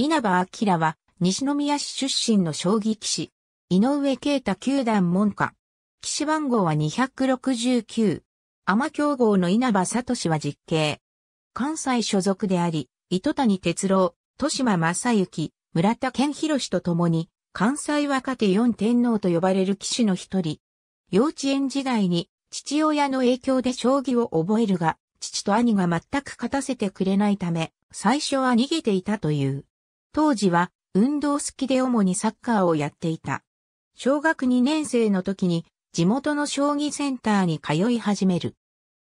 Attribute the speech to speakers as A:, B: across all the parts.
A: 稲葉明は、西宮市出身の将棋騎士。井上慶太九段門下。騎士番号は269。天競合の稲葉聡は実刑。関西所属であり、糸谷哲郎、豊島正幸、村田健博氏と共に、関西若手四天皇と呼ばれる騎士の一人。幼稚園時代に、父親の影響で将棋を覚えるが、父と兄が全く勝たせてくれないため、最初は逃げていたという。当時は運動好きで主にサッカーをやっていた。小学2年生の時に地元の将棋センターに通い始める。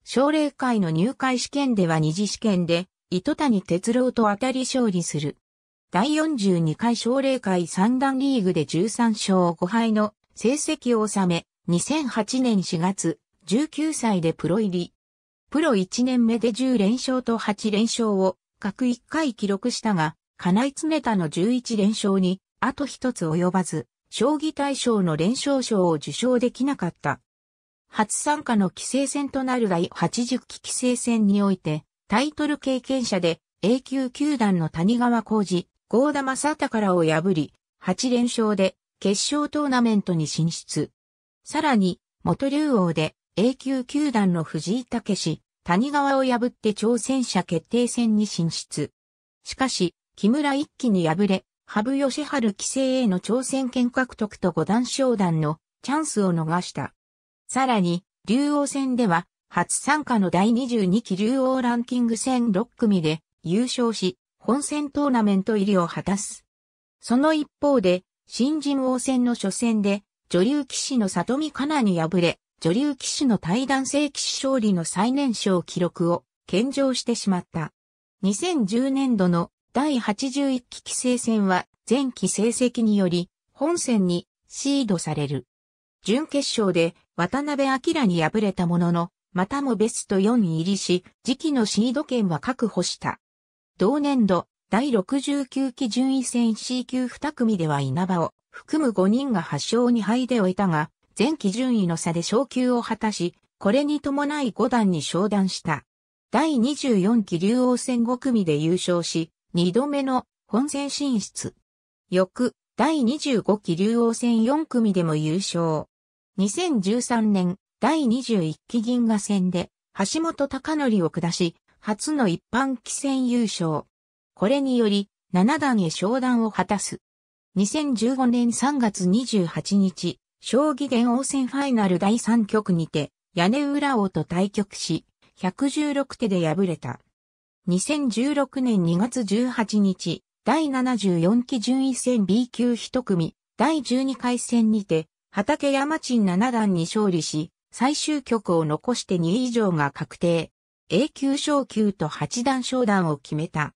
A: 奨励会の入会試験では二次試験で糸谷哲郎と当たり勝利する。第42回奨励会三段リーグで13勝5敗の成績を収め、2008年4月、19歳でプロ入り。プロ1年目で10連勝と8連勝を各1回記録したが、金井常田の11連勝に、あと一つ及ばず、将棋大賞の連勝賞を受賞できなかった。初参加の棋聖戦となる第80期棋聖戦において、タイトル経験者で A 級球団の谷川浩二、郷田正隆らを破り、8連勝で決勝トーナメントに進出。さらに、元竜王で A 級球団の藤井武史、谷川を破って挑戦者決定戦に進出。しかし、木村一輝に敗れ、羽生善治規制への挑戦権獲得と五段昇段のチャンスを逃した。さらに、竜王戦では、初参加の第22期竜王ランキング戦6組で優勝し、本戦トーナメント入りを果たす。その一方で、新人王戦の初戦で、女流騎士の里見香奈に敗れ、女流騎士の対談性騎士勝利の最年少記録を献上してしまった。2010年度の第81期規制戦は前期成績により本戦にシードされる。準決勝で渡辺明に敗れたものの、またもベスト4入りし、次期のシード権は確保した。同年度、第69期順位戦 C 級2組では稲葉を含む5人が8勝2敗で終えたが、前期順位の差で昇級を果たし、これに伴い5段に昇段した。第24期竜王戦5組で優勝し、2度目の本戦進出。翌、第25期竜王戦4組でも優勝。2013年、第21期銀河戦で、橋本隆則を下し、初の一般棋戦優勝。これにより、七段へ昇段を果たす。2015年3月28日、将棋伝王戦ファイナル第3局にて、屋根裏王と対局し、116手で敗れた。2016年2月18日、第74期順位戦 B 級一組、第12回戦にて、畠山鎮七段に勝利し、最終局を残して2位以上が確定。A 級昇級と8段昇段を決めた。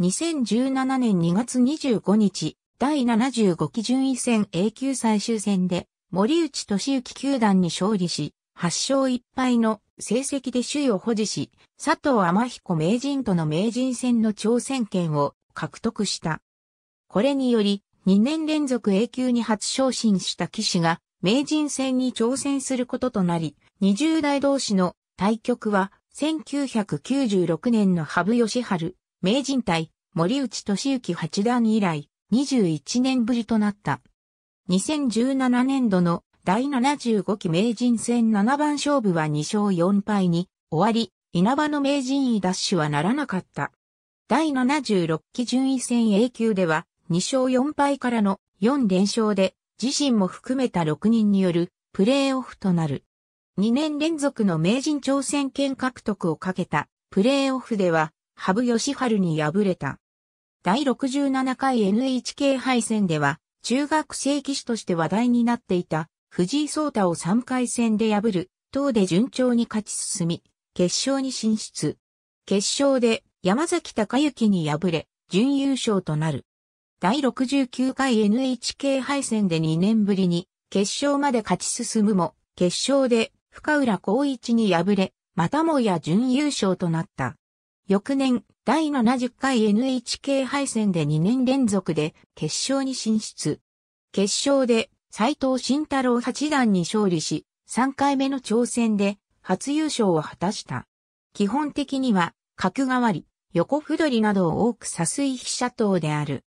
A: 2017年2月25日、第75期順位戦 A 級最終戦で、森内俊之球団に勝利し、8勝1敗の成績で首位を保持し、佐藤天彦名人との名人戦の挑戦権を獲得した。これにより、2年連続 A 級に初昇進した騎士が、名人戦に挑戦することとなり、20代同士の対局は、1996年の羽生義春、名人対森内俊之八段以来、21年ぶりとなった。2017年度の第75期名人戦七番勝負は2勝4敗に終わり、稲葉の名人位奪取はならなかった。第76期順位戦 A 級では2勝4敗からの4連勝で自身も含めた6人によるプレーオフとなる。2年連続の名人挑戦権獲得をかけたプレーオフでは羽生義治に敗れた。第67回 NHK 敗戦では中学生騎士として話題になっていた藤井聡太を3回戦で破る、等で順調に勝ち進み、決勝に進出。決勝で山崎隆之に敗れ、準優勝となる。第69回 NHK 敗戦で2年ぶりに決勝まで勝ち進むも、決勝で深浦光一に敗れ、またもや準優勝となった。翌年、第70回 NHK 敗戦で2年連続で決勝に進出。決勝で斎藤慎太郎八段に勝利し、3回目の挑戦で初優勝を果たした。基本的には角換わり、横歩取りなどを多く指す飛車等である。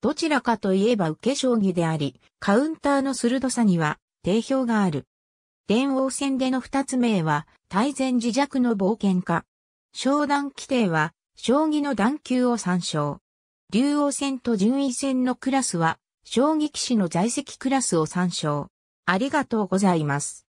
A: どちらかといえば受け将棋であり、カウンターの鋭さには定評がある。電王戦での二つ目は、大前自弱の冒険家。商談規定は、将棋の段級を参照。竜王戦と順位戦のクラスは、衝撃棋の在籍クラスを参照。ありがとうございます。